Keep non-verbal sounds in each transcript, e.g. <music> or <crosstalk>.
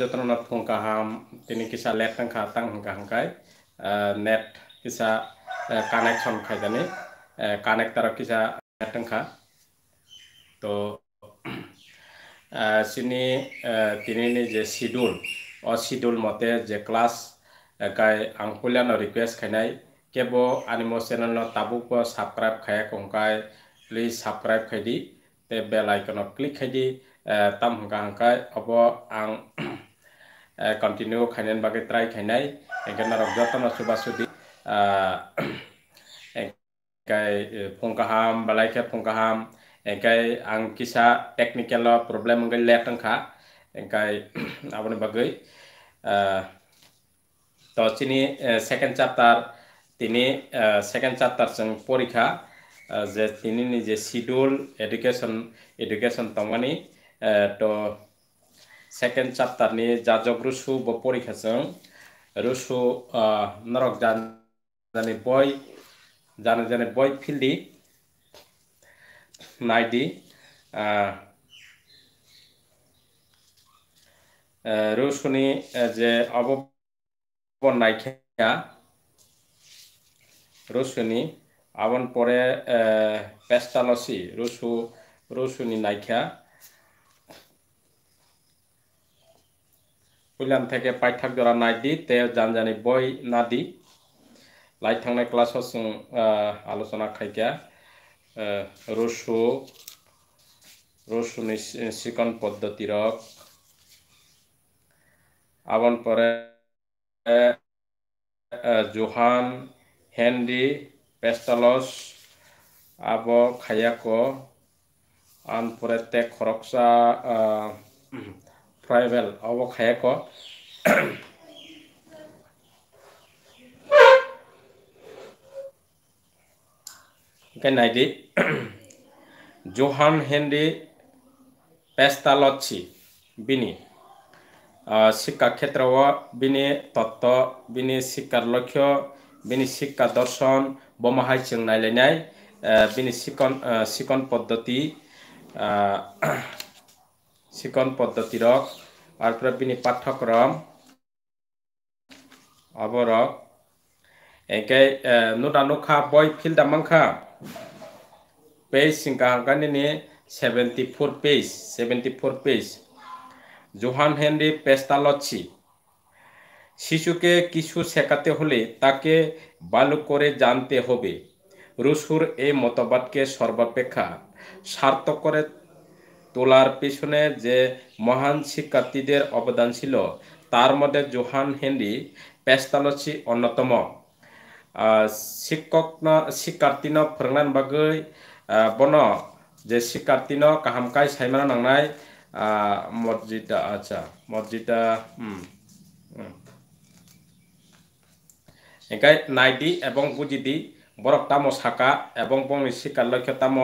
যতনত হংকা হাম তিনি কিসা লেট হংকা তাং হংকা হংকাই নেট কিসা কানেকশন খাই জানি কানেক তার কিসা নেট হংকা তো সিনি যে শিডুল অ মতে যে ক্লাস গাই আংকুলিয়ান রিকুয়েস্ট খাইনাই কেব আনিমো চ্যানেল তাবু ক সাবস্ক্রাইব খাই কংকাই প্লিজ সাবস্ক্রাইব খাই দি তে বেল আইকনত ক্লিক খাই দি Eh, tam hongka hongka abo ang <clears throat> eh, continue khainen bage try khainai engka narok jotno suba sudi ah, <clears throat> engkai eh, pongkaham balai ke pongkaham engkai ang kisa technical problem ngai letang kha engkai <clears throat> abone bagai তো চিনি second second chapter second chapter পরীক্ষা যে তিনি নিজে schedule education education তমানি तो second चाप्टारनि जा जग रुसु ब परिखाजों रुसु नरक जान जाने बय जाने जाने बय फिल्डि नायदि रुसुनि जे अबनायखिया रुसुनि आवन परे पेस्टालसि रुसु रुसुनि नायखिया হুইলাম থেকে পাইঠাক জরা নাই দি তে জান জানি বই না দি লাই থাংনাय ক্লাস আলোচনা খাইকা রসু রসু চিকন পদ্ধতি রক আবন পরে জোহান হেনরি পেস্টালস আব খাইয়াক আন পরে তে খরকসা ಟ್ರೈಬಲ್ ಅವಕಾಯಕ cái này đi Johann Henry Pestalozzi বিনি শিক্ষাক্ষেত্র বিনি তত্ত্ব বিনি শিক্ষার লক্ষ্য বিনি শিক্ষা দর্শন বমাহাই চেংনাইলাইনাই বিনি শিকন শিকন পদ্ধতি शिकन पद्धतिर अर्को पनि पाठ्यक्रम अब र एकै नुटा नुखा बय फिल्ड मङ्खा पेज सिङ्का हङ्कानि seventy four page seventy four page Johann Henry Pestalozzi শিশুকে কিছু শেখাতে হলে তাকে ভালো করে জানতে হবে রুসুর এই মতবাদকে সর্বাপেক্ষা সার্থক করে তোলার পেছনে যে মহান শিক্ষার্থীদের অবদান ছিল তার মধ্যে জোহান হেনরি পেস্তালচি অন্যতম শিক্ষক শিক্ষার্থীন ফোরংনান বাগৈ বন যে শিক্ষার্থীন কাহামকাই সাইমানা নাংনাই মসজিদা আচ্ছা মসজিদা এখানে নাইডি এবং বুঝিদি বরক তামো শাখা এবং বঙ্গি শিক্ষার লক্ষ্য তাম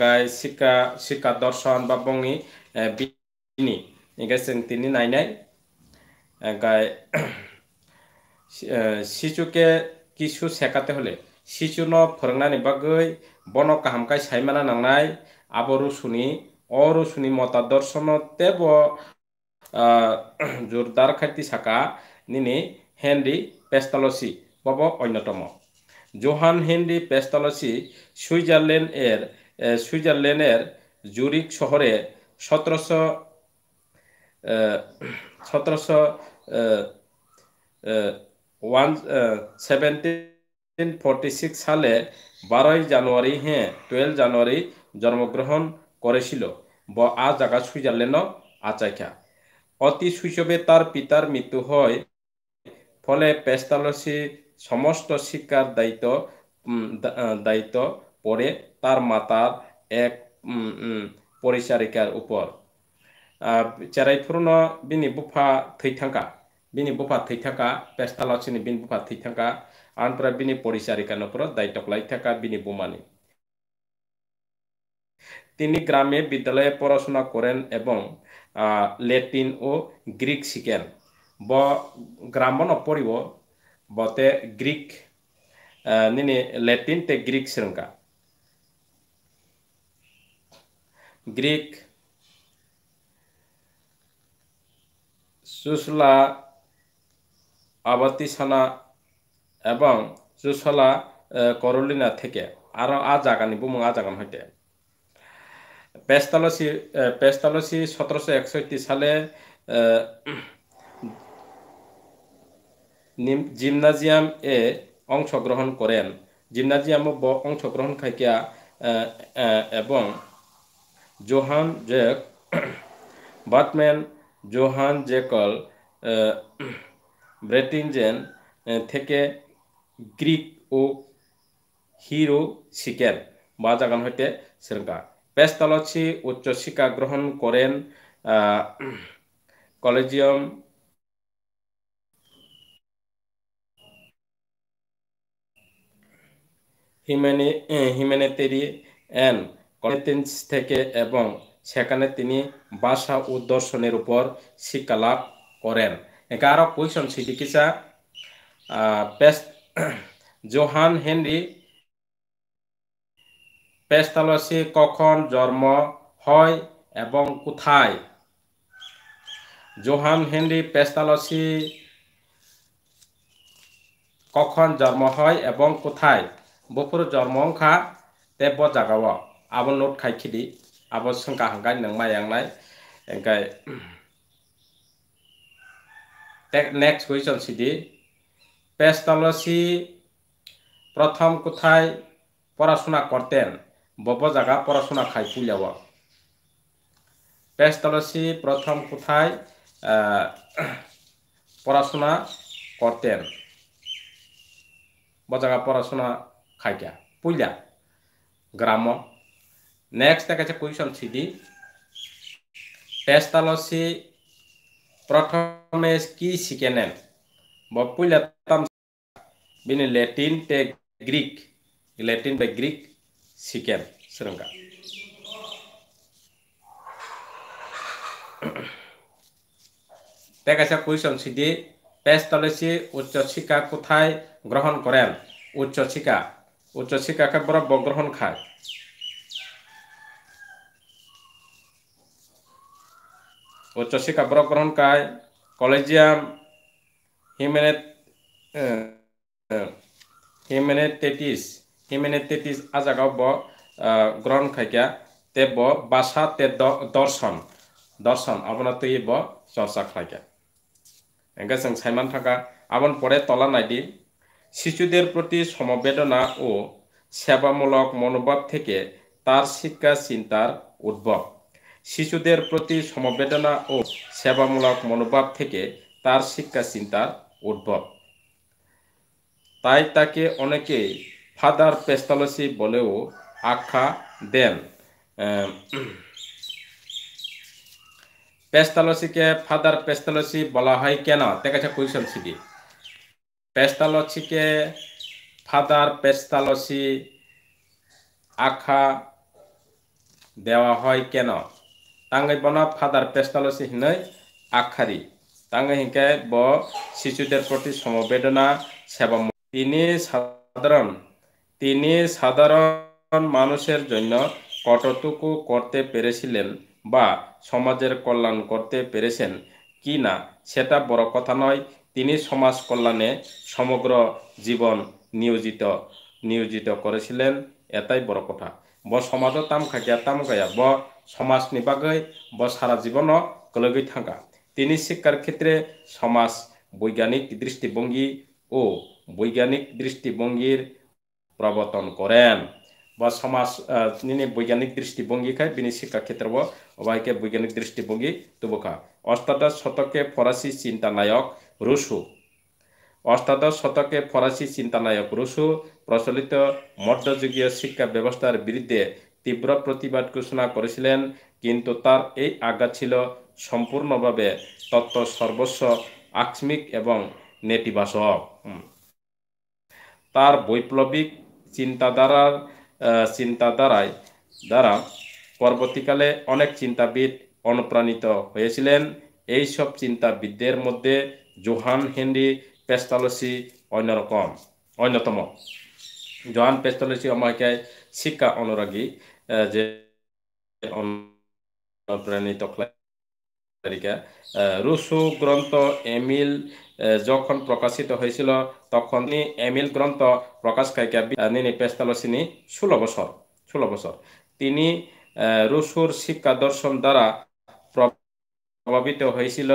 গাই শিক্ষা শিক্ষা দর্শন বা বঙ্গি বিনি গেছেন তিনি নাই নাই গাই শিশুকে কিছু শেখাতে হলে শিশু ন ফোরংনানি বাগৈ বন কাহামকাই সাইমানা নাংনাই আবরু শুনি অরু শুনি দর্শন তেব জোরদার খাইতি শাখা নিনি হেনরি পেস্তালসি বব অন্যতম জোহান হেনরি পেস্তালসি সুইজারল্যান্ড এর সুইজারল্যান্ডের জুরিক শহরে সতেরোশো সতেরোশো ওয়ান সেভেন্টিন ফর্টি সিক্স সালে বারোই জানুয়ারি হ্যাঁ টুয়েলভ জানুয়ারি জন্মগ্রহণ করেছিল ব আ জায়গা সুইজারল্যান্ড আচাইখা অতি শৈশবে তার পিতার মৃত্যু হয় ফলে পেস্তালসি সমস্ত শিক্ষার দায়িত্ব দায়িত্ব পড়ে তার মাতার এক পরিচারিকার উপর চেরাই ফুরনো বিনি বুফা থৈঠাঙ্কা বিনি বুফা থৈঠাঙ্কা পেস্তা লক্ষ্মী বিন বুফা থৈঠাঙ্কা আনপ্রা বিনি পরিচারিকার উপর দায়িত্ব লাই থাকা বিনি বুমানি তিনি গ্রামে বিদ্যালয়ে পড়াশোনা করেন এবং লেটিন ও গ্রিক শিখেন ব গ্রাম্য পড়িব bote Greek uh, nini Latin te Greek serangka. Greek সুশলা আবাতিসানা এবং সুশলা করলিনা থেকে আরও আ জাগানি বুমং আ জাগান হইতে পেস্তালসি পেস্তালসি সতেরোশো একষট্টি সালে জিমনাজিয়াম এ অংশগ্রহণ করেন জিমনাজিয়াম অংশগ্রহণ খাইকিয়া এবং জোহান জেক বাটম্যান জোহান জেকল ব্রেটিনজেন থেকে গ্রিক ও হিরো শিখেন বা জাগান হইতে শ্রেঙ্কা পেস্তালছি উচ্চশিক্ষা গ্রহণ করেন কলেজিয়াম হিউম্যানি হিউম্যানিটেরিয়ান কনটেন্স থেকে এবং সেখানে তিনি ভাষা ও দর্শনের উপর শিক্ষা লাভ করেন এগারো কুইশন চিকিৎসা পেস্ট জোহান হেনরি পেস্তালসি কখন জন্ম হয় এবং কোথায় জোহান হেনরি পেস্তালসি কখন জন্ম হয় এবং কোথায় bopor jormong kha te bo jagao abo not khai khidi abo sangka hanggai nang mayang nai engkai next question সিডি পেস্টলসি প্রথম কোথায় পড়াশোনা করতেন বব জায়গা পড়াশোনা খাই পুলিয়াব পেস্টলসি প্রথম কোথায় পড়াশোনা করতেন বজাগা পড়াশোনা খাইকা বুঝলা গ্রাম নেক্সট দেখা দেখাচ্ছে কুইশন সিডি টেস্টালসি প্রথমে কি শিখে নেন বপুলা তাম বিন ল্যাটিন গ্রিক লেটিন বে গ্রিক শিখেন শ্রীলঙ্কা দেখাচ্ছে <coughs> কুইশন সিডি টেস্টালসি উচ্চশিক্ষা কোথায় গ্রহণ করেন উচ্চশিক্ষা উচ্চ උච්චසික අකබර බග්‍රහන් খায় উচ্চশিক্ষা গ্রহণ খায় কলেজিয়াম হিমেনেট হিমেনেটেটিস হিমেনেটেটিস আজাগাও ব গ্রহণ খাইকা তে ব বাসা তে দর্শন দর্শন আপনার তো ব চর্চা খাইকা এঙ্গে সাইমান থাকা আপন পরে তলা নাইডি শিশুদের প্রতি সমবেদনা ও সেবামূলক মনোভাব থেকে তার শিক্ষা চিন্তার উদ্ভব শিশুদের প্রতি সমবেদনা ও সেবামূলক মনোভাব থেকে তার শিক্ষা চিন্তার উদ্ভব তাই তাকে অনেকে ফাদার পেস্তালসি বলেও আখ্যা দেন পেস্তালসিকে ফাদার পেস্তালসি বলা হয় কেন দেখা যাচ্ছে কোয়েশন সিটি পেস্তালসিকে ফাদার পেস্তালসি আখা দেওয়া হয় কেন তাঙ্গই বনা ফাদার পেস্তালসি হিনই আখারি তাঙ্গ হিংকে ব শিশুদের প্রতি সমবেদনা সেবা তিনি সাধারণ তিনি সাধারণ মানুষের জন্য কতটুকু করতে পেরেছিলেন বা সমাজের কল্যাণ করতে পেরেছেন কি না সেটা বড় কথা নয় তিনি সমাজ কল্যাণে সমগ্র জীবন নিয়োজিত নিয়োজিত করেছিলেন এটাই বড় কথা ব সমাজ তাম খাকিয়া তাম খাইয়া ব সমাজ নিবাগৈ ব সারা জীবন কলগৈ থাকা তিনি শিক্ষার ক্ষেত্রে সমাজ বৈজ্ঞানিক দৃষ্টিভঙ্গি ও বৈজ্ঞানিক দৃষ্টিভঙ্গির প্রবর্তন করেন বা সমাজ তিনি বৈজ্ঞানিক দৃষ্টিভঙ্গি খায় বিনি শিক্ষাক্ষেত্র অবাহিকে বৈজ্ঞানিক দৃষ্টিভঙ্গি তুবকা অষ্টাদশ শতকে ফরাসি চিন্তা নায়ক রুশু অষ্টাদশ শতকে ফরাসি চিন্তানায়ক রুশু প্রচলিত মধ্যযুগীয় শিক্ষা ব্যবস্থার বিরুদ্ধে তীব্র প্রতিবাদ ঘোষণা করেছিলেন কিন্তু তার এই আঘাত ছিল সম্পূর্ণভাবে তত্ত্ব সর্বস্ব আকস্মিক এবং নেতিবাচক তার বৈপ্লবিক চিন্তাধারার চিন্তাধারায় দ্বারা পরবর্তীকালে অনেক চিন্তাবিদ অনুপ্রাণিত হয়েছিলেন এইসব চিন্তাবিদদের মধ্যে জোহান হেনরি পেস্তালসি অন্যরকম অন্যতম জোহান পেস্তালসি অমাইকায় শিক্ষা অনুরাগী যে অনুপ্রাণিত তালিকা গ্রন্থ এমিল যখন প্রকাশিত হয়েছিল তখন এমিল গ্রন্থ প্রকাশ খাইকা নিনি পেস্তালসিনি ষোলো বছর ষোলো বছর তিনি রুশুর শিক্ষা দর্শন দ্বারা প্রভাবিত হয়েছিল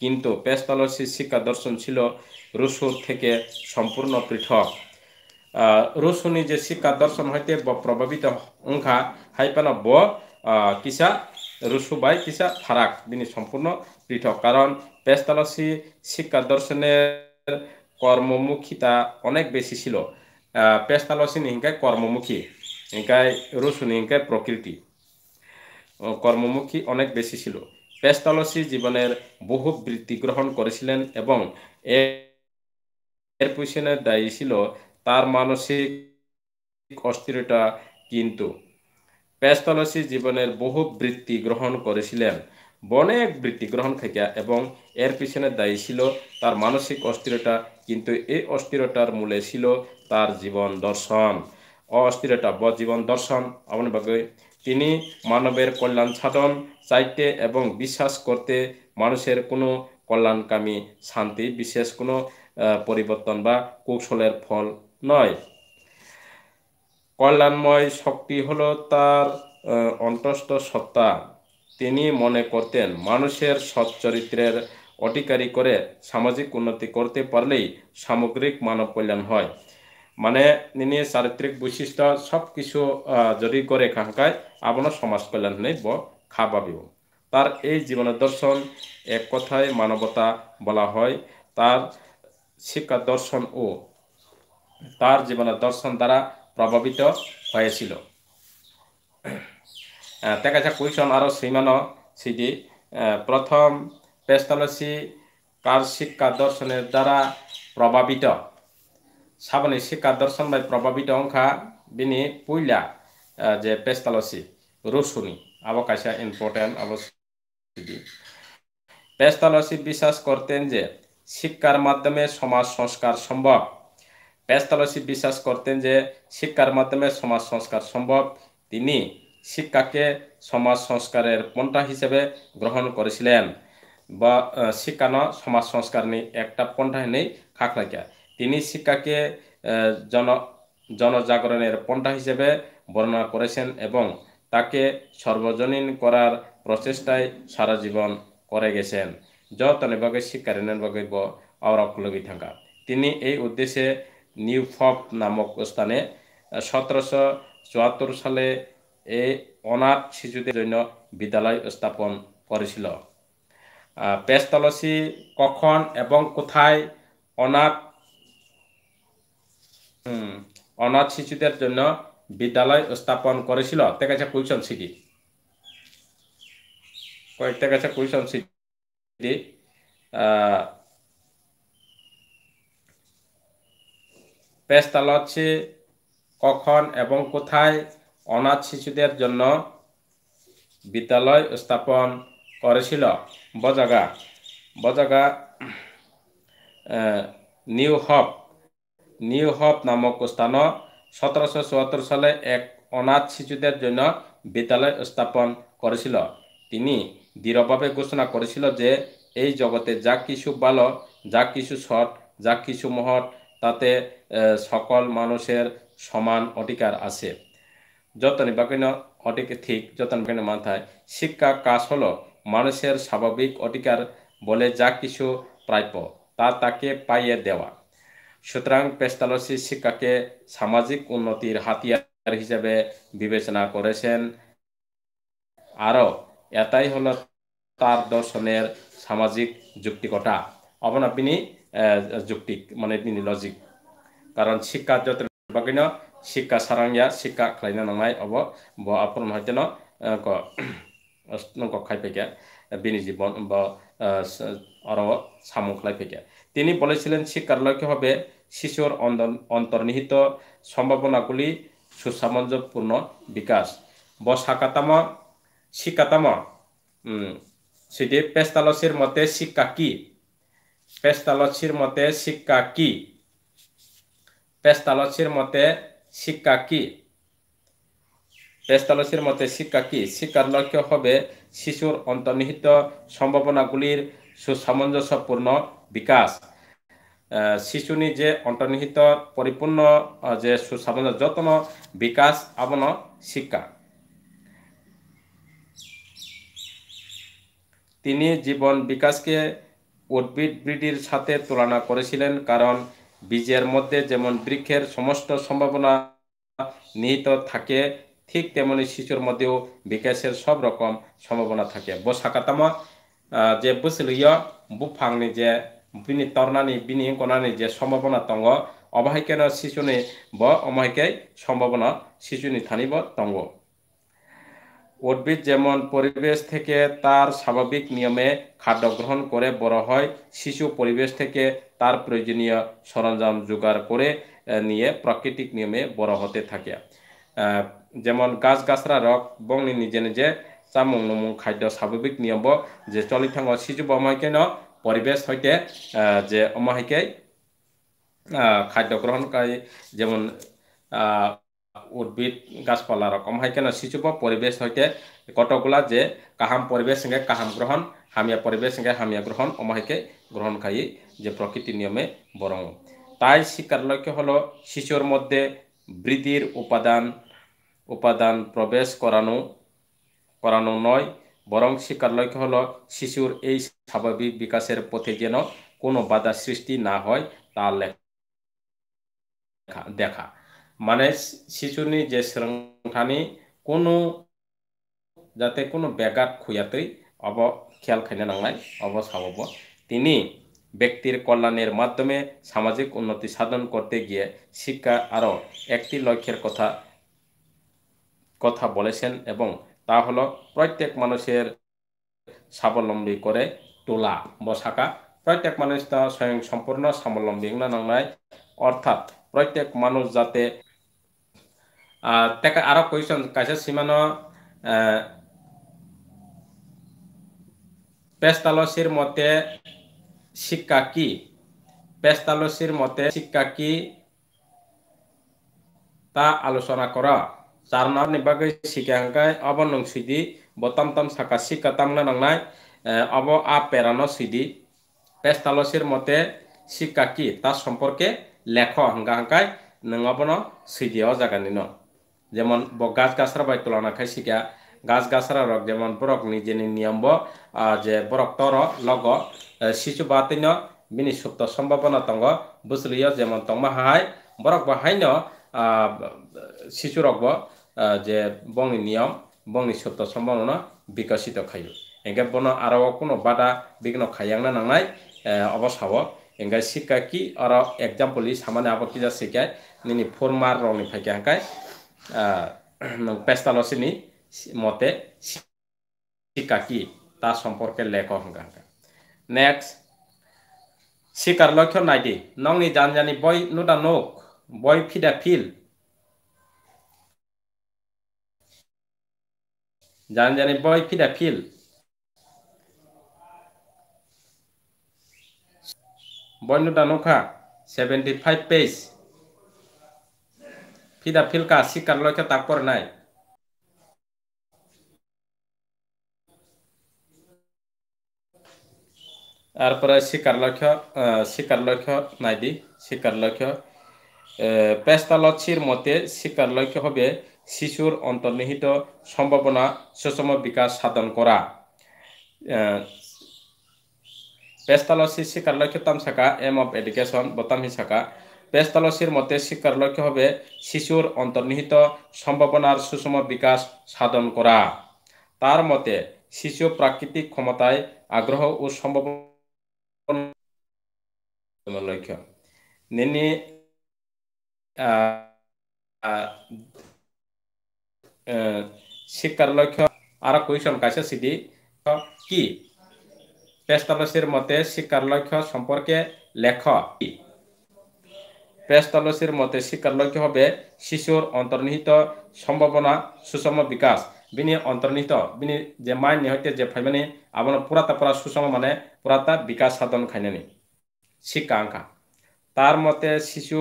কিন্তু পেস্তলসির শিক্ষা দর্শন ছিল রসুর থেকে সম্পূর্ণ পৃথক রসুনি যে শিক্ষা দর্শন হইতে ব প্রভাবিত অংখা হাইপান ব কিসা বাই কিসা ফারাক তিনি সম্পূর্ণ পৃথক কারণ পেস্তালসি শিক্ষা দর্শনের কর্মমুখিতা অনেক বেশি ছিল পেস্তালসি নিহিঙ্কায় কর্মমুখী হিঙ্কায় রসুন হিঙ্কায় প্রকৃতি কর্মমুখী অনেক বেশি ছিল পেস্তালসি জীবনের বহু বৃত্তি গ্রহণ করেছিলেন এবং এর পিছনে দায়ী ছিল তার মানসিক অস্থিরতা কিন্তু পেস্তালসি জীবনের বহু বৃত্তি গ্রহণ করেছিলেন অনেক বৃত্তি গ্রহণ থেকে এবং এর পিছনে দায়ী ছিল তার মানসিক অস্থিরতা কিন্তু এই অস্থিরতার মূলে ছিল তার জীবন দর্শন অস্থিরতা বা জীবন দর্শন বাকি তিনি মানবের কল্যাণ সাধন চাইতে এবং বিশ্বাস করতে মানুষের কোনো কল্যাণকামী শান্তি বিশেষ কোনো পরিবর্তন বা কৌশলের ফল নয় কল্যাণময় শক্তি হলো তার অন্তস্থ সত্তা তিনি মনে করতেন মানুষের সৎ চরিত্রের অধিকারী করে সামাজিক উন্নতি করতে পারলেই সামগ্রিক মানব কল্যাণ হয় মানে নিনি চারিত্রিক বৈশিষ্ট্য সব কিছু যদি করে কাহাকায় আপনার সমাজ কল্যাণ নেই ব পাবি তার এই জীবনের দর্শন এক কথায় মানবতা বলা হয় তার শিক্ষা দর্শন ও তার জীবনের দর্শন দ্বারা প্রভাবিত হয়েছিল দেখা কুইশন আরও শ্রীমান সিডি প্রথম পেস্তালসি কার শিক্ষা দর্শনের দ্বারা প্রভাবিত সাবনে শিক্ষা দর্শন বাই প্রভাবিত অংখা बिनि পইলা যে পেস্তালসি রসুনি আবার কাছা ইম্পর্টেন্ট অবশ্যই পেস্তালসি বিশ্বাস করতেন যে শিক্ষার মাধ্যমে সমাজ সংস্কার সম্ভব পেস্তালসি বিশ্বাস করতেন যে শিক্ষার মাধ্যমে সমাজ সংস্কার সম্ভব তিনি শিক্ষাকে সমাজ সংস্কারের পন্থা হিসেবে গ্রহণ করেছিলেন বা শিক্ষানো সমাজ সংস্কার নিয়ে একটা পন্থা নেই খাকলাকিয়া তিনি শিক্ষাকে জন জনজাগরণের পন্থা হিসেবে বর্ণনা করেছেন এবং তাকে সর্বজনীন করার প্রচেষ্টায় সারা জীবন করে গেছেন যতনির্ভগে শিক্ষারিণভোগ্য অরকলগী থাকা তিনি এই উদ্দেশ্যে নিউ ফপ নামক স্থানে সতেরোশো চুয়াত্তর সালে এ অনাথ শিশুদের জন্য বিদ্যালয় স্থাপন করেছিল পেস্তলসি কখন এবং কোথায় অনাথ অনাথ শিশুদের জন্য বিদ্যালয় স্থাপন করেছিল তে কাছে কুইশন সিটি কয়েকটা কাছে কুইশন সিটি পেস্তাল হচ্ছে কখন এবং কোথায় অনাথ শিশুদের জন্য বিদ্যালয় স্থাপন করেছিল বজাগা বজাগা নিউ হপ নিউহপ নামক স্থান সতেরোশো চুয়াত্তর সালে এক অনাথ শিশুদের জন্য বিদ্যালয় স্থাপন করেছিল তিনি দৃঢ়ভাবে ঘোষণা করেছিল যে এই জগতে যা কিছু ভালো যা কিছু সৎ যা কিছু মহৎ তাতে সকল মানুষের সমান অধিকার আছে যতন বাকিন অধিক ঠিক যতন বাকিনের মাথায় শিক্ষা কাজ হলো মানুষের স্বাভাবিক অধিকার বলে যা কিছু প্রাপ্য তা তাকে পাইয়ে দেওয়া সুতরাং পেস্তালসি শিক্ষাকে সামাজিক উন্নতির হাতিয়ার হিসেবে বিবেচনা করেছেন আরও এটাই হল তার দর্শনের সামাজিক যুক্তিকতা অবন আপনি যুক্তি মানে আপনি লজিক কারণ শিক্ষা যত শিক্ষা সারাঙ্গিয়া শিক্ষা না নামাই অব ব আপন খাই পেকে বিনি জীবন বা আরও সামু খাই পাইকিয়া তিনি বলেছিলেন শিক্ষালয়কে হবে শিশুর অন্তর্নিহিত সম্ভাবনাগুলি সুসামঞ্জস্যপূর্ণ বিকাশ বসাকাতামা শিক্ষাতাম সেটি পেস্তালসির মতে শিক্ষা কি পেস্তালসির মতে শিক্ষা কি পেস্তালসির মতে শিক্ষা কি পেস্তালসির মতে শিক্ষা কি শিক্ষার লক্ষ্য হবে শিশুর অন্তর্নিহিত সম্ভাবনাগুলির সুসামঞ্জস্যপূর্ণ বিকাশ শিশুনি যে অন্তর্নিহিত পরিপূর্ণ যে সুসামঞ্জস্য যত্ন বিকাশ আবন শিক্ষা তিনি জীবন বিকাশকে উদ্ভিদ বৃদ্ধির সাথে তুলনা করেছিলেন কারণ বীজের মধ্যে যেমন বৃক্ষের সমস্ত সম্ভাবনা নিহিত থাকে ঠিক তেমনি শিশুর মধ্যেও বিকাশের সব রকম সম্ভাবনা থাকে বসাকাতামা যে बुसलियो बुफांनि যে बिनि तरनानि बिनि गनानि যে সম্ভাবনা তঙ্গ অবাহিকের শিশুনি ব অমাহিকায় সম্ভাবনা শিশুনি থানিব ব তঙ্গ উদ্ভিদ যেমন পরিবেশ থেকে তার স্বাভাবিক নিয়মে খাদ্য গ্রহণ করে বড় হয় শিশু পরিবেশ থেকে তার প্রয়োজনীয় সরঞ্জাম জোগাড় করে নিয়ে প্রাকৃতিক নিয়মে বড় হতে থাকে যেমন গাছগাছরা রক বং নিজে নিজে চামুং নমুং খাদ্য স্বাভাবিক নিয়ম যে চলি থাঙ্গ সিজুব অমাইকে ন পরিবেশ হইতে যে অমাহিকে খাদ্য গ্রহণকারী যেমন উদ্ভিদ গাছপালা রকম হয় কেন শিশুব পরিবেশ হইতে কতগুলা যে কাহাম পরিবেশ সঙ্গে কাহাম গ্রহণ হামিয়া পরিবেশ সঙ্গে হামিয়া গ্রহণ অমাহিকে গ্রহণ খাই যে প্রকৃতি নিয়মে বরং তাই শিকার লক্ষ্য হলো শিশুর মধ্যে বৃদ্ধির উপাদান উপাদান প্রবেশ করানো করানো নয় বরং শিক্ষার লক্ষ্য হল শিশুর এই স্বাভাবিক বিকাশের পথে যেন কোনো বাধা সৃষ্টি না হয় তা লেখা দেখা মানে শিশু যে শৃঙ্খানি কোনো যাতে কোনো ব্যাঘাত খুঁয়াতেই অব খেয়াল খাইনে নাই অবস্থা হব তিনি ব্যক্তির কল্যাণের মাধ্যমে সামাজিক উন্নতি সাধন করতে গিয়ে শিক্ষা আরও একটি লক্ষ্যের কথা কথা বলেছেন এবং তা হলো প্রত্যেক মানুষের স্বাবলম্বী করে তোলা বসাকা প্রত্যেক মানুষ তা স্বয়ং সম্পূর্ণ স্বাবলম্বী না নয় অর্থাৎ প্রত্যেক মানুষ যাতে তাকে আরো কৈছন কাছে সিমানো পেস্তালসির মতে শিক্ষা কি পেস্তালসির মতে শিক্ষা কি তা আলোচনা করা charnar ni bagai sikang kai abo nong sidi botam tam sakasi katang na nang nai eh, abo a perano sidi pestalosir mote sikaki tar সম্পর্কে লেখো হাঙ্গা হাঙ্কাই নঙ্গাবন সিদিও জাগানি ন যেমন গাছ গাছরা বাই তুলনা খাই শিকা গাছ গাছরা রক যেমন বরক নিজে নিয়ম ব যে বরক তর লগ শিশু বাতিন বিনি সুপ্ত সম্ভাবনা তঙ্গ বুঝলিও যেমন তংমা হাহাই বরক বাহাইন শিশু রকব যে বংনি নিয়ম বংনি সত্য সম্ভাবনা বিকশিত খাইও এঙ্গে বন আরও কোনো বাধা বিঘ্ন খাইয়াংনা নাংনাই অবসাব এঙ্গে শিক্ষা কি আর এক্সাম্পল সামান্য আবার কিজা শিখায় নিনি ফোর মার রংনি ফাইকে হাঁকায় <clears throat> পেস্তালসিনি মতে শিক্ষা কি তার সম্পর্কে লেখ হাঁকা হাঁকা নেক্সট শিকার লক্ষ্য নাইটি নংনি জানজানি বই নুটা নোক বই ফিডা ফিল জানি জানি বয় ফিরা ফিল বন্যটা নৌকা সেভেন্টি ফাইভ পেজ ফিদা ফিলকা শিকার লক্ষ্যে তারপর নাই তারপরে শিকার লক্ষ্য শিকার লক্ষ্য দি শিকার লক্ষ্য পেস্তালচির মতে শিকার লক্ষ্য হবে শিশুর অন্তর্নিহিত সম্ভাবনা সুষম বিকাশ সাধন করা পেস্তালসি শিক্ষার লক্ষ্যতাম শাখা এম অফ এডুকেশন বোতামি শাখা পেস্তালসির মতে শিক্ষার লক্ষ্য হবে শিশুর অন্তর্নিহিত সম্ভাবনার সুষম বিকাশ সাধন করা তার মতে শিশু প্রাকৃতিক ক্ষমতায় আগ্রহ ও সম্ভব লক্ষ্য নিনি শিক্ষার লক্ষ্য আর কুইশন কাছে সিডি কি পেস্তলসির মতে শিক্ষার লক্ষ্য সম্পর্কে লেখ কি পেস্তলসির মতে শিক্ষার লক্ষ্য হবে শিশুর অন্তর্নিহিত সম্ভাবনা সুষম বিকাশ বিনি অন্তর্নিহিত বিনি যে মাইন্ড হইতে যে ফাইমানি আমার পুরাতা পুরা সুষম মানে পুরাতা বিকাশ সাধন খাইনি শিক্ষা আঙ্কা তার মতে শিশু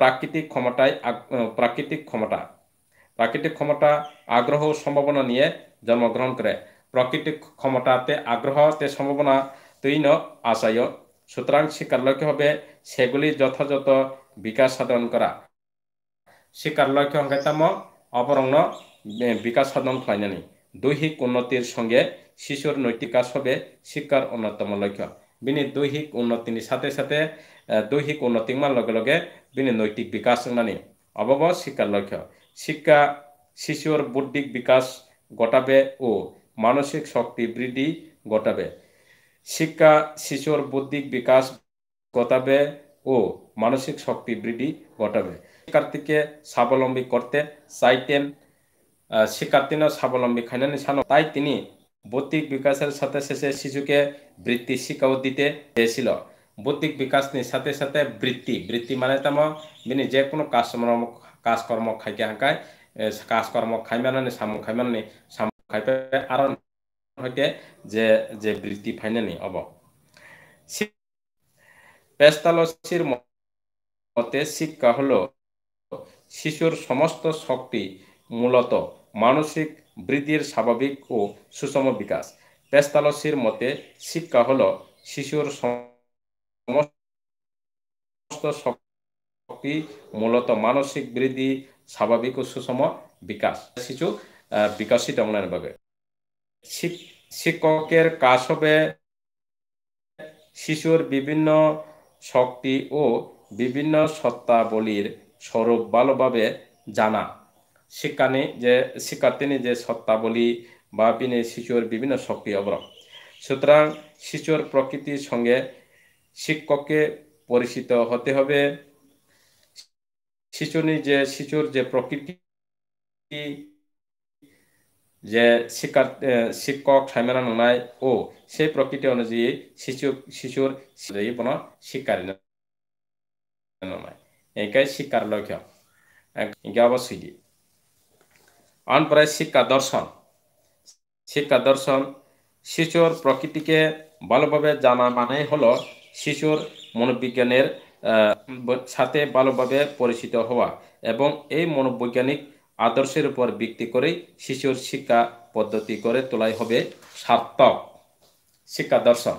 প্রাকৃতিক ক্ষমতায় প্রাকৃতিক ক্ষমতা প্রাকৃতিক ক্ষমতা আগ্রহ ও সম্ভাবনা নিয়ে জন্মগ্রহণ করে প্রাকৃতিক ক্ষমতাতে আগ্রহতে সম্ভাবনা তৈন আশায় সুতরাং শিকার লক্ষ্য হবে সেগুলি যথাযথ বিকাশ সাধন করা শিকার লক্ষ্য অঙ্কাইতাম অপরণ্য বিকাশ সাধন খাইনানি দৈহিক উন্নতির সঙ্গে শিশুর নৈতিক কাজ হবে শিক্ষার অন্যতম লক্ষ্য বিনি দৈহিক উন্নতির সাথে সাথে দৈহিক উন্নতিমান লগে লগে বিনি নৈতিক বিকাশ নানি অবব শিক্ষার লক্ষ্য শিক্ষা শিশুর বৌদ্ধিক বিকাশ ঘটাবে ও মানসিক শক্তি বৃদ্ধি ঘটাবে শিক্ষা শিশুর বৌদ্ধিক বিকাশ ঘটাবে ও মানসিক শক্তি বৃদ্ধি ঘটাবে শিক্ষার্থীকে স্বাবলম্বী করতে চাইতেন শিক্ষার্থীরা স্বাবলম্বী খাইনে নিশানো তাই তিনি বৌদ্ধিক বিকাশের সাথে শেষে শিশুকে বৃত্তি শিক্ষাও দিতে চেয়েছিল বৌদ্ধিক বিকাশ নিয়ে সাথে সাথে বৃত্তি বৃত্তি মানে তেমন যে কোনো কাজ কাজকর্ম খাইকে হাঁকায় কাজকর্ম খাইমানানি সামু খাইমানানি সামু খাই আর যে যে বৃত্তি ফাইনানি অব পেস্তালসির মতে শিক্ষা হল শিশুর সমস্ত শক্তি মূলত মানসিক বৃদ্ধির স্বাভাবিক ও সুষম বিকাশ পেস্তালসির মতে শিক্ষা হল শিশুর সমস্ত শক্তি শক্তি মূলত মানসিক বৃদ্ধি স্বাভাবিক ও সুষম বিকাশ শিশু বিকশিত বাবে শিক্ষকের কাজ হবে শিশুর বিভিন্ন শক্তি ও বিভিন্ন সত্তাবলীর স্বরূপ ভালোভাবে জানা শিক্ষানি যে শিক্ষার্থিনী যে সত্তাবলী বা বিনে শিশুর বিভিন্ন শক্তি অবরম সুতরাং শিশুর প্রকৃতির সঙ্গে শিক্ষককে পরিচিত হতে হবে সিচুনি যে শিশুর যে প্রকৃতি যে শিক্ষার শিক্ষক সাইমেনা নাই ও সেই প্রকৃতি অনুযায়ী শিশু শিশুর কোনো শিকার নুনাই একাই লক্ষ্য অবশ্যই অনপরে শিক্ষা দর্শন শিক্ষা দর্শন শিশুর প্রকৃতিকে ভালোভাবে জানা মানেই হলো শিশুর মনোবিজ্ঞানের সাথে ভালোভাবে পরিচিত হওয়া এবং এই মনোবৈজ্ঞানিক আদর্শের উপর ভিত্তি করে শিশুর শিক্ষা পদ্ধতি করে তোলাই হবে সার্থক শিক্ষা দর্শন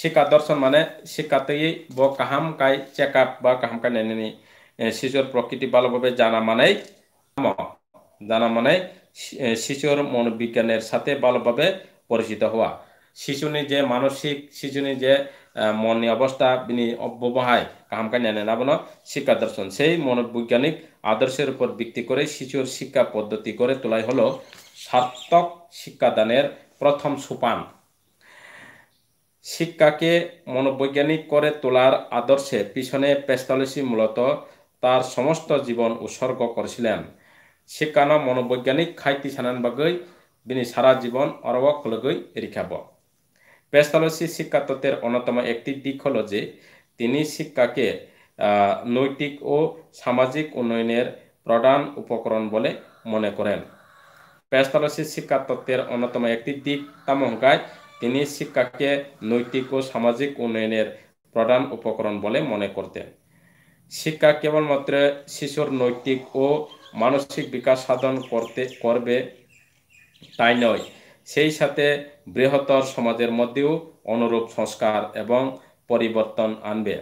শিক্ষা দর্শন মানে শিক্ষাতেই ব কাহাম কাই চেক আপ বা কাহাম কাই নেনি শিশুর প্রকৃতি ভালোভাবে জানা মানেই জানা মানে শিশুর মনোবিজ্ঞানের সাথে ভালোভাবে পরিচিত হওয়া শিশু যে মানসিক শিশু যে মন অবস্থা বিনি অব্যবহায় কাহামকানি আনে না বলো শিক্ষা দর্শন সেই মনোবৈজ্ঞানিক আদর্শের উপর ভিত্তি করে শিশুর শিক্ষা পদ্ধতি করে তোলাই হলো সার্থক শিক্ষাদানের প্রথম সোপান শিক্ষাকে মনোবৈজ্ঞানিক করে তোলার আদর্শে পিছনে পেস্তালসি মূলত তার সমস্ত জীবন উৎসর্গ করেছিলেন শিক্ষানো মনোবৈজ্ঞানিক খাইতি সানান বাকে বিনি সারা জীবন অরবক লগৈ রিখাব পেস্তালসি শিক্ষাতত্ত্বের অন্যতম একটি দিক হল যে তিনি শিক্ষাকে নৈতিক ও সামাজিক উন্নয়নের প্রধান উপকরণ বলে মনে করেন পেস্তালসি শিক্ষাতত্ত্বের অন্যতম একটি দিক তামহকায় তিনি শিক্ষাকে নৈতিক ও সামাজিক উন্নয়নের প্রধান উপকরণ বলে মনে করতেন শিক্ষা কেবলমাত্র শিশুর নৈতিক ও মানসিক বিকাশ সাধন করতে করবে তাই নয় সেই সাথে বৃহত্তর সমাজের মধ্যেও অনুরূপ সংস্কার এবং পরিবর্তন আনবে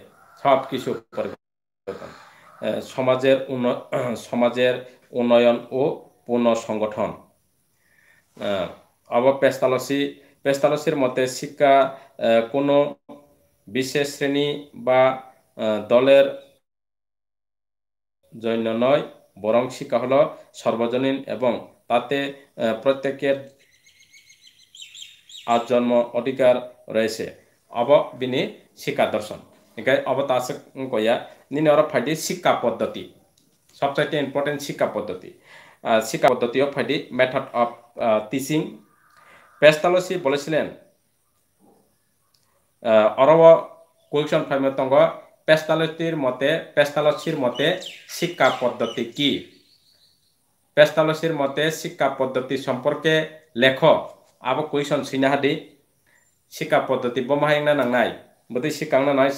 সব কিছু পরিবর্তন সমাজের <clears throat> সমাজের উন্নয়ন ও পুনঃসংগঠন আবার পেস্তালসি পেস্তালসির মতে শিক্ষা কোনো বিশেষ শ্রেণী বা দলের জন্য নয় বরং শিক্ষা হলো সর্বজনীন এবং তাতে প্রত্যেকের আর জন্ম অধিকার রয়েছে অব বিনি শিক্ষা দর্শন এখানে অবতাস কইয়া নিনর ফাইডি শিক্ষা পদ্ধতি সবচাইতে ইম্পর্টেন্ট শিক্ষা পদ্ধতি শিক্ষা পদ্ধতিও ফাইডি মেথড অফ টিচিং পেস্তালসি বলেছিলেন অরব কুলশন ফাইমতঙ্গ পেস্তালসির মতে পেস্তালসির মতে শিক্ষা পদ্ধতি কি পেস্তালসির মতে শিক্ষা পদ্ধতি সম্পর্কে লেখ আবো কুইশন sina শিক্ষা পদ্ধতি podati bomahing na nangnai bodi sikang নাই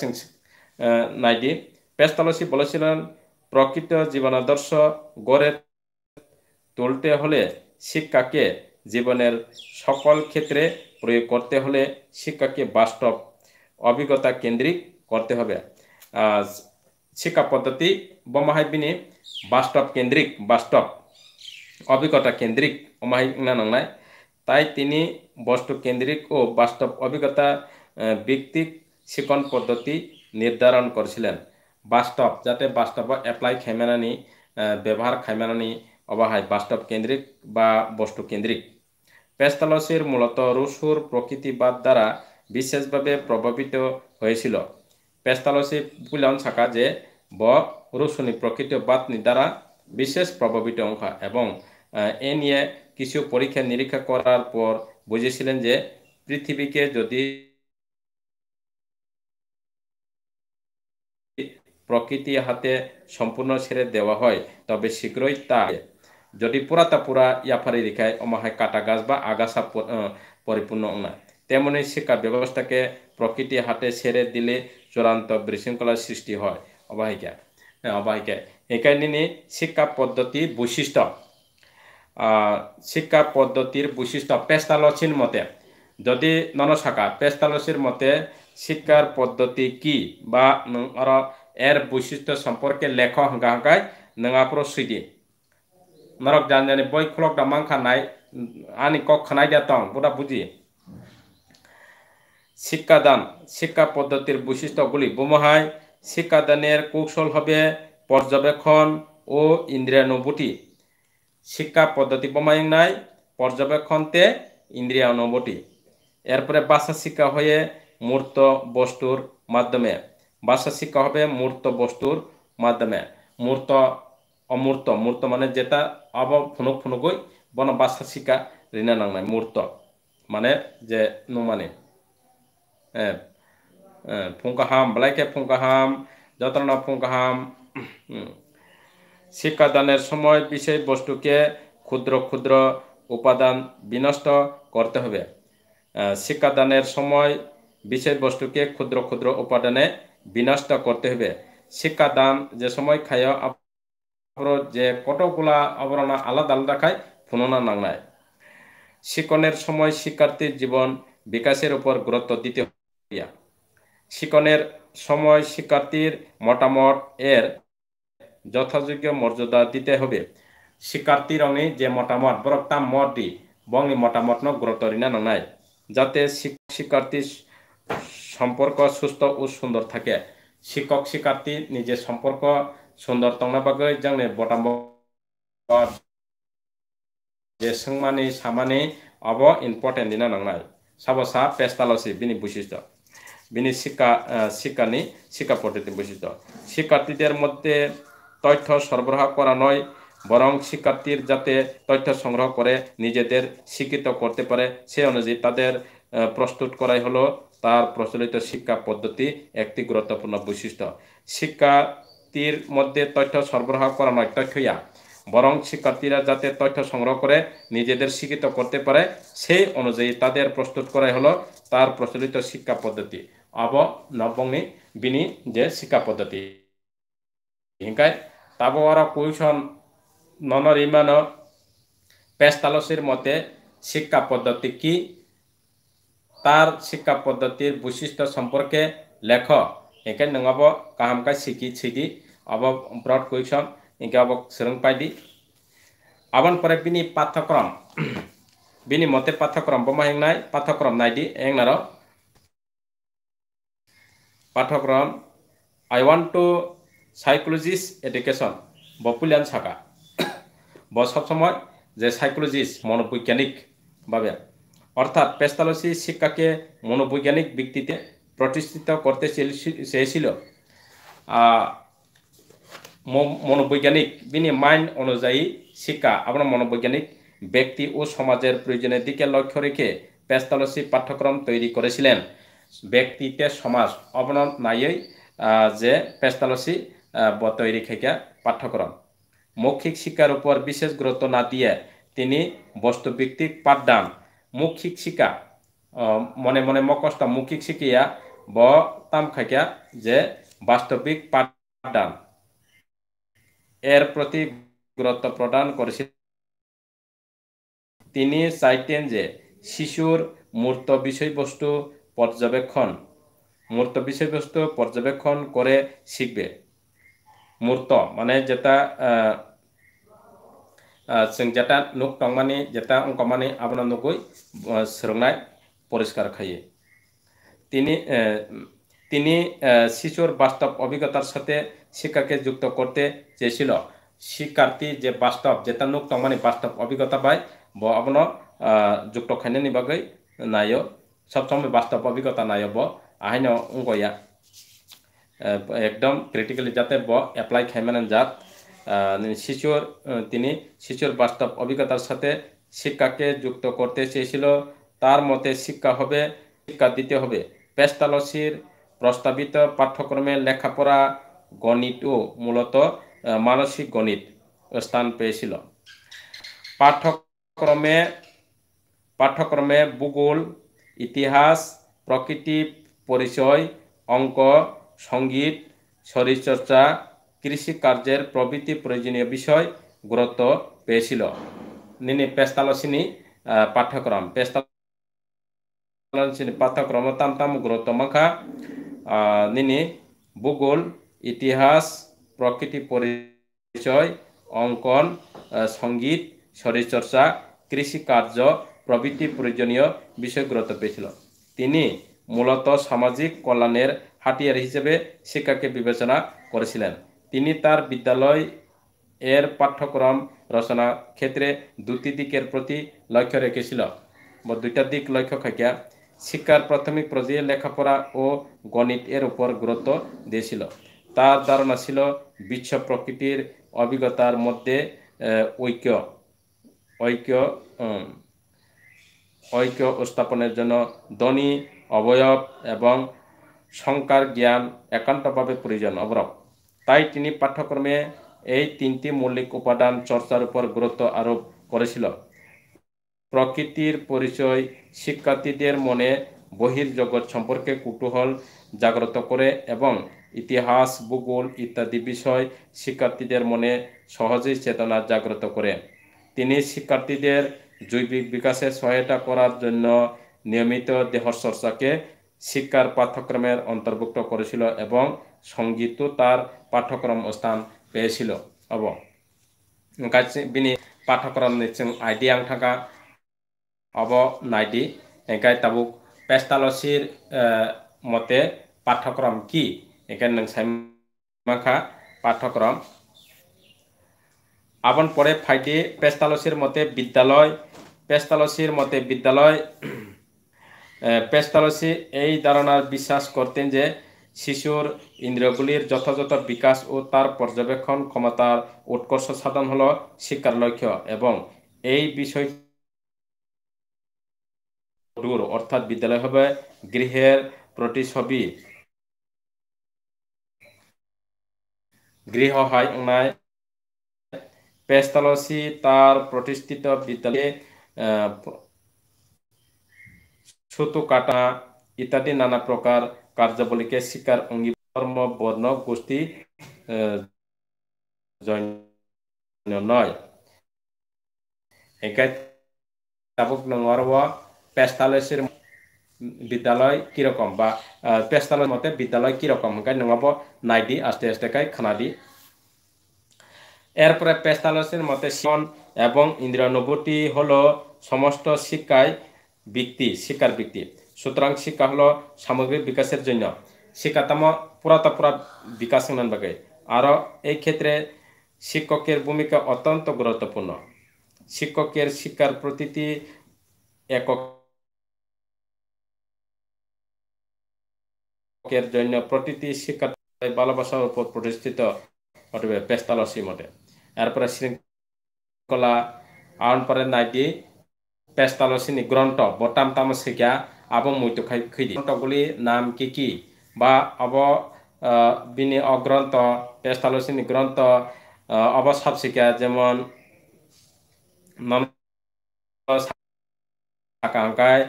nai পেস্তলসি e, nai di প্রকৃত জীবনাদর্শ গড়ে তুলতে হলে শিক্ষাকে জীবনের সকল ক্ষেত্রে প্রয়োগ করতে হলে শিক্ষাকে বাস্তব অভিজ্ঞতা কেন্দ্রিক করতে হবে শিক্ষা পদ্ধতি বিনি বাস্তব কেন্দ্রিক বাস্তব অভিজ্ঞতা কেন্দ্রিক না নাই তাই তিনি বস্তুকেন্দ্রিক ও বাস্তব অভিজ্ঞতা ভিত্তিক শিকন পদ্ধতি নির্ধারণ করেছিলেন বাস্তব যাতে বাস্তব অ্যাপ্লাই খাইমানানি ব্যবহার খাইমানানি অবাহায় বাস্তব কেন্দ্রিক বা বস্তু কেন্দ্রিক পেস্তালসির মূলত রুশুর প্রকৃতিবাদ দ্বারা বিশেষভাবে প্রভাবিত হয়েছিল পেস্তালসি বুলন শাখা যে ব রুশুনি প্রকৃতিবাদ দ্বারা বিশেষ প্রভাবিত অংশ এবং এ নিয়ে কিছু পরীক্ষা নিরীক্ষা করার পর বুঝেছিলেন যে পৃথিবীকে যদি প্রকৃতি হাতে সম্পূর্ণ ছেড়ে দেওয়া হয় তবে শীঘ্রই তা যদি পুরাতা পুরা ইয়াফারি রেখায় অমাহায় কাটা গাছ বা আগাছা পরিপূর্ণ না তেমনি শিক্ষা ব্যবস্থাকে প্রকৃতি হাতে ছেড়ে দিলে চূড়ান্ত বিশৃঙ্খলার সৃষ্টি হয় অবাহিকা হ্যাঁ, অবাহিকা একাই শিক্ষা পদ্ধতি বৈশিষ্ট্য শিক্ষা পদ্ধতির বৈশিষ্ট্য পেস্তালসির মতে যদি ননশাখা পেস্তালসির মতে শিক্ষার পদ্ধতি কি বা এর বৈশিষ্ট্য সম্পর্কে লেখ হঙ্গাহঙ্গায় নাপর সুইদি নরক জানি বই খুলক দামাং খানাই আনি কক খানাই দাতং বুড়া বুঝি শিক্ষাদান শিক্ষা পদ্ধতির বৈশিষ্ট্যগুলি বোমহায় শিক্ষাদানের কৌশল হবে পর্যবেক্ষণ ও ইন্দ্রিয়ানুভূতি শিক্ষা পদ্ধতি বোমায়ং নাই পর্যবেক্ষণতে ইন্দ্রিয়ানুভূতি এরপরে বাসা শিক্ষা হয়ে মূর্ত বস্তুর মাধ্যমে বাসা শিক্ষা হবে মূর্ত বস্তুর মাধ্যমে মূর্ত অমূর্ত মূর্ত মানে যেটা অব ফুনুক ফুনুকই বন বাসা শিক্ষা ঋণা নাং নাই মূর্ত মানে যে নুমানে ফুঙ্কাহাম ব্লাইকে ফুঙ্কাহাম যত্ন ফুঙ্কাহাম শিক্ষাদানের সময় বিষয়বস্তুকে ক্ষুদ্র ক্ষুদ্র উপাদান বিনষ্ট করতে হবে শিক্ষাদানের সময় বিষয়বস্তুকে ক্ষুদ্র ক্ষুদ্র উপাদানে বিনষ্ট করতে হবে শিক্ষাদান যে সময় খায় যে কতগুলা আবরণা আলাদা আলাদা খায় ফুননা নাংনায় শিকনের সময় শিক্ষার্থীর জীবন বিকাশের উপর গুরুত্ব দিতে হইয়া শিকনের সময় শিক্ষার্থীর মতামত এর যথাযোগ্য মর্যাদা দিতে হবে রঙে যে মতামত বরক্তাম মতটি বংলি মতামত ন গুরুত্বরীনা নাই যাতে শিক্ষার্থী সম্পর্ক সুস্থ ও সুন্দর থাকে শিক্ষক শিক্ষার্থী নিজের সম্পর্ক সুন্দর তংনাবাগৈ জংনে যে সংমানি সামানি অব ইম্পর্টেন্ট দিনা নংনাই সাবসা পেস্তালসি বিনি বৈশিষ্ট্য বিনি শিক্ষা শিক্ষানি শিক্ষা পদ্ধতি বৈশিষ্ট্য শিক্ষার্থীদের মধ্যে তথ্য সরবরাহ করা নয় বরং শিক্ষার্থীর যাতে তথ্য সংগ্রহ করে নিজেদের শিক্ষিত করতে পারে সে অনুযায়ী তাদের প্রস্তুত করাই হলো তার প্রচলিত শিক্ষা পদ্ধতি একটি গুরুত্বপূর্ণ বৈশিষ্ট্য শিক্ষার্থীর মধ্যে তথ্য সরবরাহ করা নয় তথ্যইয়া বরং শিক্ষার্থীরা যাতে তথ্য সংগ্রহ করে নিজেদের শিক্ষিত করতে পারে সেই অনুযায়ী তাদের প্রস্তুত করাই হলো তার প্রচলিত শিক্ষা পদ্ধতি অব নবমী বিনি যে শিক্ষা পদ্ধতি হিংকায় তাবর কুইশন ননর ইমান পেস্তালসির মতে শিক্ষা পদ্ধতি কি তার শিক্ষা পদ্ধতির বৈশিষ্ট্য সম্পর্কে লেখ একে নব কাহামকা শিখি ছিগি অব ব্রড কুইশন একে অব সেরং পাইডি আবান পরে বিনি পাঠ্যক্রম <clears throat> বিনি মতে পাঠ্যক্রম বমা হেংনাই পাঠ্যক্রম নাইডি এংনার পাঠ্যক্রম I want to psychologist education বপুলিয়ান শাখা বস সবসময় যে সাইকোলজিস্ট মনোবৈজ্ঞানিক ভাবে অর্থাৎ পেস্তালসি শিক্ষাকে মনোবৈজ্ঞানিক ভিত্তিতে প্রতিষ্ঠিত করতে চেয়েছিল মনোবৈজ্ঞানিক বিনি মাইন্ড অনুযায়ী শিক্ষা আপনার মনোবৈজ্ঞানিক ব্যক্তি ও সমাজের প্রয়োজনের দিকে লক্ষ্য রেখে পেস্তালসি পাঠ্যক্রম তৈরি করেছিলেন ব্যক্তিতে সমাজ অবনত নাইয়েই যে পেস্তালসি বতৈরি খেকা পাঠ্যক্রম মৌখিক শিক্ষার উপর বিশেষ গুরুত্ব না দিয়ে তিনি বস্তুভিত্তিক পাঠদান মৌখিক শিক্ষা মনে মনে মকস্ত মৌখিক শিকিয়া ব তাম খাইকা যে বাস্তবিক পাঠদান এর প্রতি গুরুত্ব প্রদান করেছিল তিনি চাইতেন যে শিশুর মূর্ত বিষয়বস্তু পর্যবেক্ষণ মূর্ত বিষয়বস্তু পর্যবেক্ষণ করে শিখবে মূর্ত মানে যেটা যেটা নুক টংমানি যেটা অঙ্কমানি আপনার নুকুই সরংনায় পরিষ্কার খাইয়ে তিনি তিনি শিশুর বাস্তব অভিজ্ঞতার সাথে শিক্ষাকে যুক্ত করতে চেয়েছিল শিক্ষার্থী যে বাস্তব যেটা নুক টংমানি বাস্তব অভিজ্ঞতা পায় ব আপনার যুক্ত খাইনে নিবাগৈ নাইও সবসময় বাস্তব অভিজ্ঞতা নাইব আহিন অঙ্কয়া একদম ক্রিটিক্যালি যাতে ব অ্যাপ্লাই মানে যাত শিশুর তিনি শিশুর বাস্তব অভিজ্ঞতার সাথে শিক্ষাকে যুক্ত করতে চেয়েছিল তার মতে শিক্ষা হবে শিক্ষা দিতে হবে পেস্তালসির প্রস্তাবিত পাঠ্যক্রমে লেখাপড়া গণিতও মূলত মানসিক গণিত স্থান পেয়েছিল পাঠ্যক্রমে পাঠ্যক্রমে ভূগোল ইতিহাস প্রকৃতি পরিচয় অঙ্ক সঙ্গীত শরীরচর্চা কৃষিকার্যের প্রভৃতি প্রয়োজনীয় বিষয় গুরুত্ব পেয়েছিল নিনি পেস্তালসিনী পাঠ্যক্রম পেস্তালসিনী পাঠ্যক্রম তামতাম মাখা নিনি ভূগোল ইতিহাস প্রকৃতি পরিচয় অঙ্কন সঙ্গীত শরীরচর্চা কৃষিকার্য প্রভৃতি প্রয়োজনীয় বিষয় গুরুত্ব পেয়েছিল তিনি মূলত সামাজিক কল্যাণের হাতিয়ার হিসেবে শিক্ষাকে বিবেচনা করেছিলেন তিনি তার বিদ্যালয় এর পাঠ্যক্রম রচনা ক্ষেত্রে দুটি দিকের প্রতি লক্ষ্য রেখেছিল বা দুইটা দিক লক্ষ্য থাকিয়া শিক্ষার প্রাথমিক পর্যায়ে লেখাপড়া ও গণিত এর উপর গুরুত্ব দিয়েছিল তার ধারণা ছিল বিশ্ব প্রকৃতির অভিজ্ঞতার মধ্যে ঐক্য ঐক্য ঐক্য স্থাপনের জন্য ধনী অবয়ব এবং শঙ্কার জ্ঞান একান্তভাবে প্রয়োজন অবরব তাই তিনি পাঠ্যক্রমে এই তিনটি মৌলিক উপাদান চর্চার উপর গুরুত্ব আরোপ করেছিল প্রকৃতির পরিচয় শিক্ষার্থীদের মনে জগৎ সম্পর্কে কুতূহল জাগ্রত করে এবং ইতিহাস ভূগোল ইত্যাদি বিষয় শিক্ষার্থীদের মনে সহজেই চেতনা জাগ্রত করে তিনি শিক্ষার্থীদের জৈবিক বিকাশে সহায়তা করার জন্য নিয়মিত দেহচর্চাকে শিক্ষার পাঠ্যক্রমের অন্তর্ভুক্ত করেছিল এবং সঙ্গীত তার পাঠ্যক্রম স্থান পেয়েছিল অব বিনি পাঠ্যক্রম নিচ্ছেন আইডি আং থাকা অব নাইডি এগাই তাবুক পেস্তালসির মতে পাঠ্যক্রম কি এখানে নং পাঠ্যক্রম আবন পরে ফাইডি পেস্তালসির মতে বিদ্যালয় পেস্তালসির মতে বিদ্যালয় পেস্তালসি এই ধারণার বিশ্বাস করতেন যে শিশুর ইন্দ্রিয়গুলির যথাযথ বিকাশ ও তার পর্যবেক্ষণ ক্ষমতার উৎকর্ষ সাধন হল শিক্ষার লক্ষ্য এবং এই বিষয় দূর অর্থাৎ বিদ্যালয় হবে গৃহের প্রতিছবি গৃহ হয় নাই পেস্তালসি তার প্রতিষ্ঠিত বিদ্যালয়ে ছোট কাটা ইত্যাদি নানা প্রকার কার্যাবলীকে শিকার অঙ্গী ধর্ম বর্ণ গোষ্ঠী নয় তাবক নঙর ও পেস্তালয়ের বিদ্যালয় কিরকম বা পেস্তালয়ের মতে বিদ্যালয় কিরকম হ্যাঁ নঙাব নাইডি আস্তে আস্তে কাই খানাদি এরপরে পেস্তালয়ের মতে শিখন এবং ইন্দ্রানুভূতি হলো সমস্ত শিক্ষায় বৃত্তি শিক্ষার বৃত্তি সুতরাং শিক্ষা হলো সামগ্রিক বিকাশের জন্য শিক্ষাতম পুরাতপুরা বিকাশ বাকে আরও এই ক্ষেত্রে শিক্ষকের ভূমিকা অত্যন্ত গুরুত্বপূর্ণ শিক্ষকের শিক্ষার প্রতিটি একক এর জন্য প্রতিটি শিক্ষা ভালোবাসার উপর প্রতিষ্ঠিত ঘটবে পেস্তালসি মতে এরপরে শৃঙ্খলা আহরণ পেস্তালসিনি গ্রন্থ বটাম তামসিকা আবো মৈত খৈদি গ্রন্থগুলি নাম কি কি বা অব বিনি অগ্রন্থ পেস্তালসিনি গ্রন্থ অব সাবসিকা যেমন আকাঙ্ক্ষায়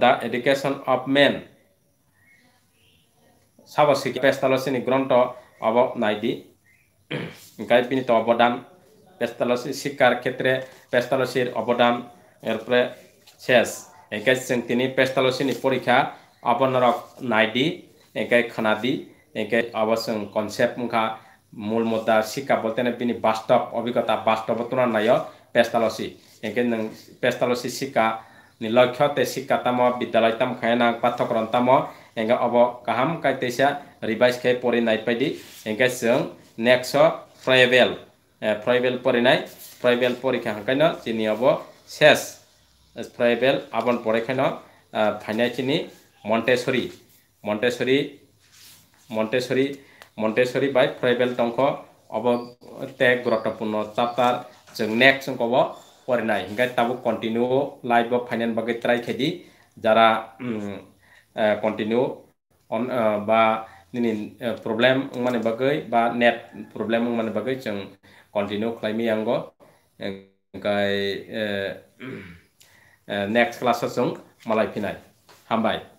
দ্য এডুকেশন অফ মেন সাবসিকা পেস্তালসিনি গ্রন্থ অব নাইদি গাই পিনি অবদান পেস্তালসি শিক্ষার ক্ষেত্রে পেস্তালসির অবদান এরপরে শেষ একাই তিনি পেস্তালসিনি পরীক্ষা অবনরক নাইডি একাই খানাদি একাই অবশ্য কনসেপ্ট মুখা মূল মুদ্রা শিক্ষা বলতে বিনি বাস্তব অভিজ্ঞতা বাস্তব তুলনায় পেস্তালসি একে পেস্তালসি শিক্ষা নিলক্ষ্যতে শিক্ষা তাম বিদ্যালয় তাম খায়না পাঠ্যক্রম তাম এঙ্গে অব কাহাম কাইতেসা রিভাইস খাই পড়ি নাইপাইদি এঙ্গে जों নেক্সট ফ্রাইভেল फ्राइबेल परिनाय फ्राइबेल परिखा हांकायन जिनि अबो सेस फ्राइबेल आबन परिखायन फाइनाय चिनि मोंटेसोरी मोंटेसोरी मोंटेसोरी मोंटेसोरी बाय फ्राइबेल टंख अबो ते गुरुत्वपूर्ण चाप्टर जों नेक्स्ट जों कबो परिनाय हिंगाय ताबो कन्टिन्यू लाइव अफ फाइनेन बगे ट्राइ खेदि जारा कन्टिन्यू अन बा दिनै प्रब्लेम माने बगै बा नेट प्रब्लेम माने बगै जों continue climbing ango kai next class sung malai pinai hambai